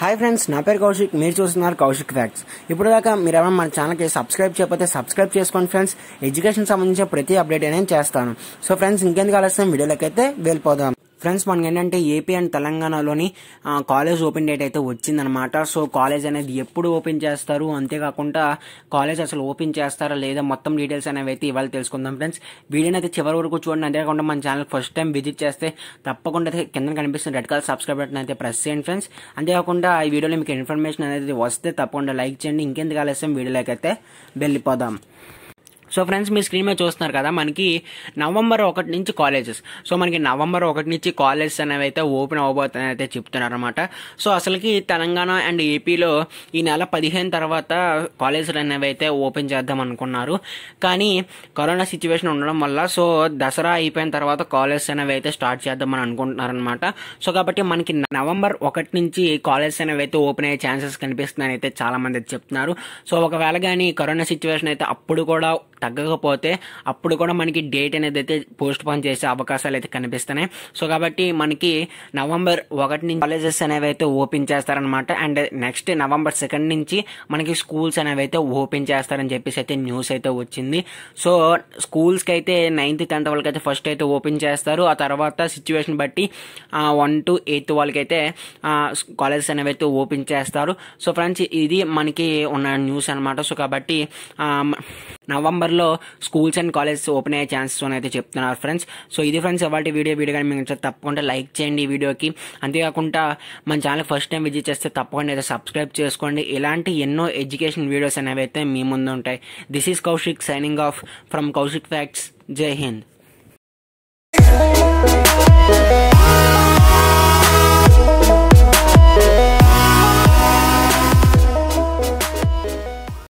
hi friends నా పేరు కౌశిక్ మీరు చూస్తున్నారు కౌశిక్ ఫ్యాక్ట్స్ ఇప్పుడు దాకా మీరు ఎవరైనా మన ఛానల్కి సబ్స్క్రైబ్ చేయకపోతే సబ్స్క్రైబ్ చేసుకోండి ఫ్రెండ్స్ ఎడ్యుకేషన్ సంబంధించిన ప్రతి అప్డేట్ అనేది చేస్తాను సో ఫ్రెండ్స్ ఇంకెందుకు ఆలస్యం వీడియోలకైతే అయితే వెళ్ళిపోదాం ఫ్రెండ్స్ మనకి ఏంటంటే ఏపీ అండ్ తెలంగాణలోని కాలేజ్ ఓపెన్ డేట్ అయితే వచ్చిందనమాట సో కాలేజ్ అనేది ఎప్పుడు ఓపెన్ చేస్తారు అంతేకాకుండా కాలేజ్ అసలు ఓపెన్ చేస్తారా లేదా మొత్తం డీటెయిల్స్ అనేవి అయితే ఇవాళ తెలుసుకుందాం ఫ్రెండ్స్ వీడియోని అయితే చివరి వరకు చూడండి అంతేకాకుండా మన ఛానల్ ఫస్ట్ టైం విజిట్ చేస్తే తప్పకుండా కింద కనిపిస్తుంది రెడ్ కలర్ సబ్స్క్రైబ్ బటన్ అయితే ప్రెస్ చేయండి ఫ్రెండ్స్ అంతేకాకుండా ఈ వీడియోలో మీకు ఇన్ఫర్మేషన్ అనేది వస్తే తప్పకుండా లైక్ చేయండి ఇంకెందుకు ఆలస్యం వీడియోలోకి అయితే వెళ్ళిపోదాం సో ఫ్రెండ్స్ మీ స్క్రీన్ మీద చూస్తున్నారు కదా మనకి నవంబర్ ఒకటి నుంచి కాలేజెస్ సో మనకి నవంబర్ ఒకటి నుంచి కాలేజెస్ అనేవి అయితే ఓపెన్ అవబోతున్నాయి అయితే చెప్తున్నారు అనమాట సో అసలుకి తెలంగాణ అండ్ ఏపీలో ఈ నెల పదిహేను తర్వాత కాలేజీలు అనేవి అయితే ఓపెన్ చేద్దాం అనుకున్నారు కానీ కరోనా సిచ్యువేషన్ ఉండడం వల్ల సో దసరా అయిపోయిన తర్వాత కాలేజెస్ అనేవి అయితే స్టార్ట్ చేద్దామని అనుకుంటున్నారు అనమాట సో కాబట్టి మనకి నవంబర్ ఒకటి నుంచి కాలేజెస్ అనేవి అయితే ఓపెన్ అయ్యే ఛాన్సెస్ కనిపిస్తున్నాయని అయితే చాలామంది చెప్తున్నారు సో ఒకవేళ కానీ కరోనా సిచ్యువేషన్ అయితే అప్పుడు కూడా తగ్గకపోతే అప్పుడు కూడా మనకి డేట్ అనేది అయితే పోస్ట్ పోన్ చేసే అవకాశాలు అయితే కనిపిస్తున్నాయి సో కాబట్టి మనకి నవంబర్ ఒకటి నుంచి కాలేజెస్ అనేవి అయితే ఓపెన్ చేస్తారనమాట అండ్ నెక్స్ట్ నవంబర్ సెకండ్ నుంచి మనకి స్కూల్స్ అనేవి అయితే ఓపెన్ చేస్తారని చెప్పేసి అయితే న్యూస్ అయితే వచ్చింది సో స్కూల్స్కి అయితే నైన్త్ టెన్త్ వాళ్ళకి అయితే ఫస్ట్ అయితే ఓపెన్ చేస్తారు ఆ తర్వాత సిచ్యువేషన్ బట్టి వన్ టు ఎయిత్ వాళ్ళకైతే కాలేజెస్ అనేవి అయితే ఓపెన్ చేస్తారు సో ఫ్రెండ్స్ ఇది మనకి ఉన్న న్యూస్ అనమాట సో కాబట్టి నవంబర్లో ఫ్యూచర్లో స్కూల్స్ అండ్ కాలేజెస్ ఓపెన్ అయ్యే ఛాన్సెస్ అయితే చెప్తున్నారు ఫ్రెండ్స్ సో ఇది ఫ్రెండ్స్ ఎవరి వీడియో వీడియో కానీ మీకు తప్పకుండా లైక్ చేయండి ఈ వీడియోకి అంతేకాకుండా మన ఛానల్ ఫస్ట్ టైం విజిట్ చేస్తే తప్పకుండా అయితే సబ్స్క్రైబ్ చేసుకోండి ఇలాంటి ఎన్నో ఎడ్యుకేషన్ వీడియోస్ అనేవి అయితే మీ ముందు ఉంటాయి this is Kaushik signing off from Kaushik facts జై హింద్